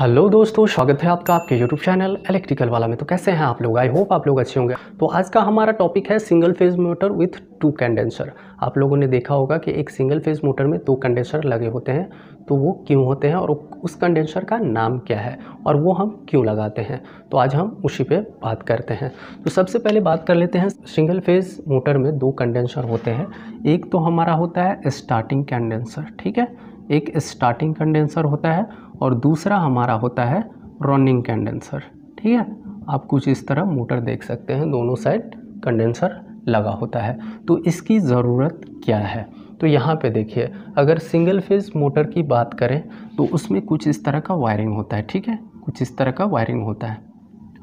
hello दोस्तों स्वागत है आपका आपके यूट्यूब चैनल इलेक्ट्रिकल वाला में तो कैसे हैं आप लोग आई होप आप लोग अच्छे होंगे तो आज का हमारा टॉपिक है single phase motor with two condenser आप लोगों ने देखा होगा कि एक सिंगल फेज मोटर में दो कंडेंसर लगे होते हैं तो वो क्यों होते हैं और उस कंडेंसर का नाम क्या है और वो हम क्यों लगाते हैं तो आज हम उसी पे बात करते हैं तो सबसे पहले बात कर लेते हैं सिंगल फेज मोटर में दो कंडेंसर होते हैं एक तो हमारा होता है स्टार्टिंग कंडेंसर ठीक है एक स्टार्टिंग कंडेंसर होता है और दूसरा हमारा होता है रनिंग कंडेंसर ठीक है आप कुछ इस तरह मोटर देख सकते हैं दोनों साइड कंडेंसर लगा होता है तो इसकी ज़रूरत क्या है तो यहाँ पे देखिए अगर सिंगल फेज़ मोटर की बात करें तो उसमें कुछ इस तरह का वायरिंग होता है ठीक है कुछ इस तरह का वायरिंग होता है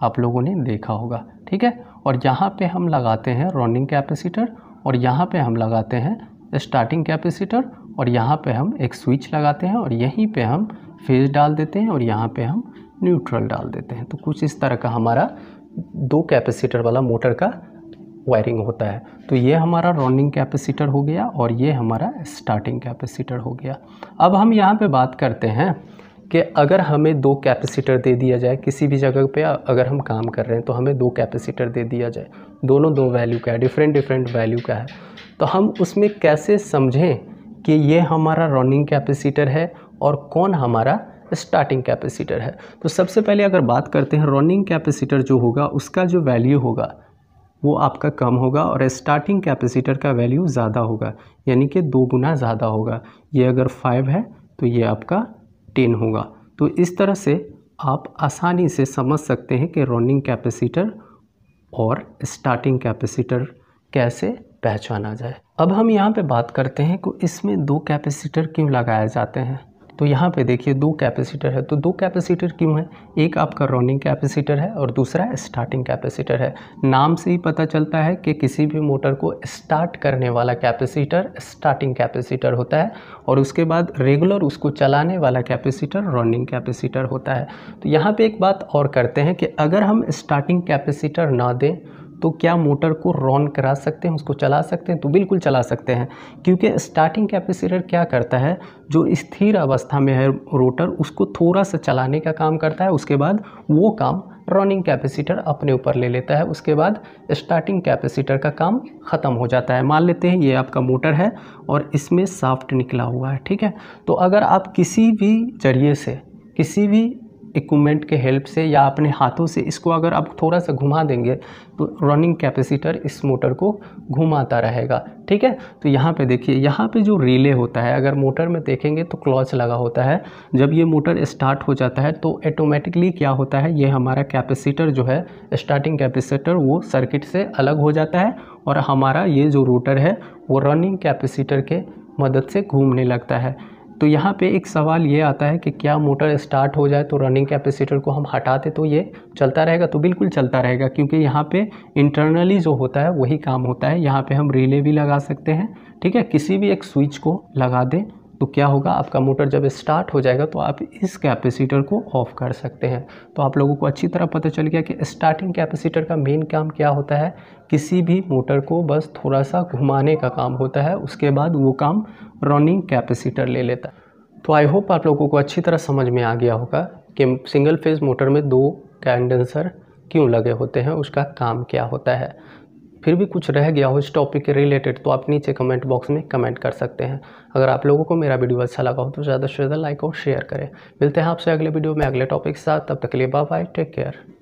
आप लोगों ने देखा होगा ठीक है और यहाँ पे हम लगाते हैं रनिंग कैपेसिटर और यहाँ पे हम लगाते हैं स्टार्टिंग कैपेसिटर और यहाँ पे हम एक स्विच लगाते हैं और यहीं पे हम फेज डाल देते हैं और यहाँ पे हम न्यूट्रल डाल देते हैं तो कुछ इस तरह का हमारा दो कैपेसिटर वाला मोटर का वायरिंग होता है तो ये हमारा रनिंग कैपेसिटर हो गया और ये हमारा स्टार्टिंग कैपेसिटर हो गया अब हम यहाँ पे बात करते हैं कि अगर हमें दो कैपेसिटर दे दिया जाए किसी भी जगह पे अगर हम काम कर रहे हैं तो हमें दो कैपेसिटर दे दिया जाए दोनों दो वैल्यू का है डिफरेंट डिफरेंट वैल्यू का है तो हम उसमें कैसे समझें कि ये हमारा रनिंग कैपेसिटर है और कौन हमारा स्टार्टिंग कैपेसिटर है तो सबसे पहले अगर बात करते हैं रनिंग कैपेसिटर जो होगा उसका जो वैल्यू होगा वो आपका कम होगा और स्टार्टिंग कैपेसिटर का वैल्यू ज़्यादा होगा यानी कि दो गुना ज़्यादा होगा ये अगर फाइव है तो ये आपका टेन होगा तो इस तरह से आप आसानी से समझ सकते हैं कि रनिंग कैपेसिटर और स्टार्टिंग कैपेसिटर कैसे पहचाना जाए अब हम यहाँ पे बात करते हैं कि इसमें दो कैपेसिटर क्यों लगाए जाते हैं तो यहाँ पे देखिए दो कैपेसिटर है तो दो कैपेसिटर क्यों है एक आपका रनिंग कैपेसिटर है और दूसरा स्टार्टिंग कैपेसिटर है नाम से ही पता चलता है कि किसी भी मोटर को स्टार्ट करने वाला कैपेसिटर स्टार्टिंग कैपेसिटर होता है और उसके बाद रेगुलर उसको चलाने वाला कैपेसिटर रनिंग कैपेसिटर होता है तो यहाँ पर एक बात और करते हैं कि अगर हम स्टार्टिंग कैपेसिटर ना दें तो क्या मोटर को रॉन करा सकते हैं उसको चला सकते हैं तो बिल्कुल चला सकते हैं क्योंकि स्टार्टिंग कैपेसिटर क्या करता है जो स्थिर अवस्था में है रोटर उसको थोड़ा सा चलाने का काम करता है उसके बाद वो काम रनिंग कैपेसिटर अपने ऊपर ले लेता है उसके बाद स्टार्टिंग कैपेसिटर का काम ख़त्म हो जाता है मान लेते हैं ये आपका मोटर है और इसमें साफ्ट निकला हुआ है ठीक है तो अगर आप किसी भी जरिए से किसी भी इक्वमेंट के हेल्प से या अपने हाथों से इसको अगर आप थोड़ा सा घुमा देंगे तो रनिंग कैपेसिटर इस मोटर को घुमाता रहेगा ठीक है तो यहाँ पे देखिए यहाँ पे जो रिले होता है अगर मोटर में देखेंगे तो क्लॉच लगा होता है जब ये मोटर स्टार्ट हो जाता है तो ऑटोमेटिकली क्या होता है ये हमारा कैपेसिटर जो है स्टार्टिंग कैपेसिटर वो सर्किट से अलग हो जाता है और हमारा ये जो रोटर है वो रनिंग कैपेसिटर के मदद से घूमने लगता है तो यहाँ पे एक सवाल ये आता है कि क्या मोटर स्टार्ट हो जाए तो रनिंग कैपेसिटर को हम हटाते तो ये चलता रहेगा तो बिल्कुल चलता रहेगा क्योंकि यहाँ पे इंटरनली जो होता है वही काम होता है यहाँ पे हम रिले भी लगा सकते हैं ठीक है किसी भी एक स्विच को लगा दें तो क्या होगा आपका मोटर जब स्टार्ट हो जाएगा तो आप इस कैपेसिटर को ऑफ कर सकते हैं तो आप लोगों को अच्छी तरह पता चल गया कि स्टार्टिंग कैपेसिटर का मेन काम क्या होता है किसी भी मोटर को बस थोड़ा सा घुमाने का काम होता है उसके बाद वो काम रनिंग कैपेसिटर ले लेता है तो आई होप आप लोगों को अच्छी तरह समझ में आ गया होगा कि सिंगल फेज़ मोटर में दो कैंडेंसर क्यों लगे होते हैं उसका काम क्या होता है फिर भी कुछ रह गया हो इस टॉपिक के रिलेटेड तो आप नीचे कमेंट बॉक्स में कमेंट कर सकते हैं अगर आप लोगों को मेरा वीडियो अच्छा लगा हो तो ज़्यादा से ज़्यादा लाइक और शेयर करें मिलते हैं आपसे अगले वीडियो में अगले टॉपिक के साथ तब तक के लिए बाय बाय टेक केयर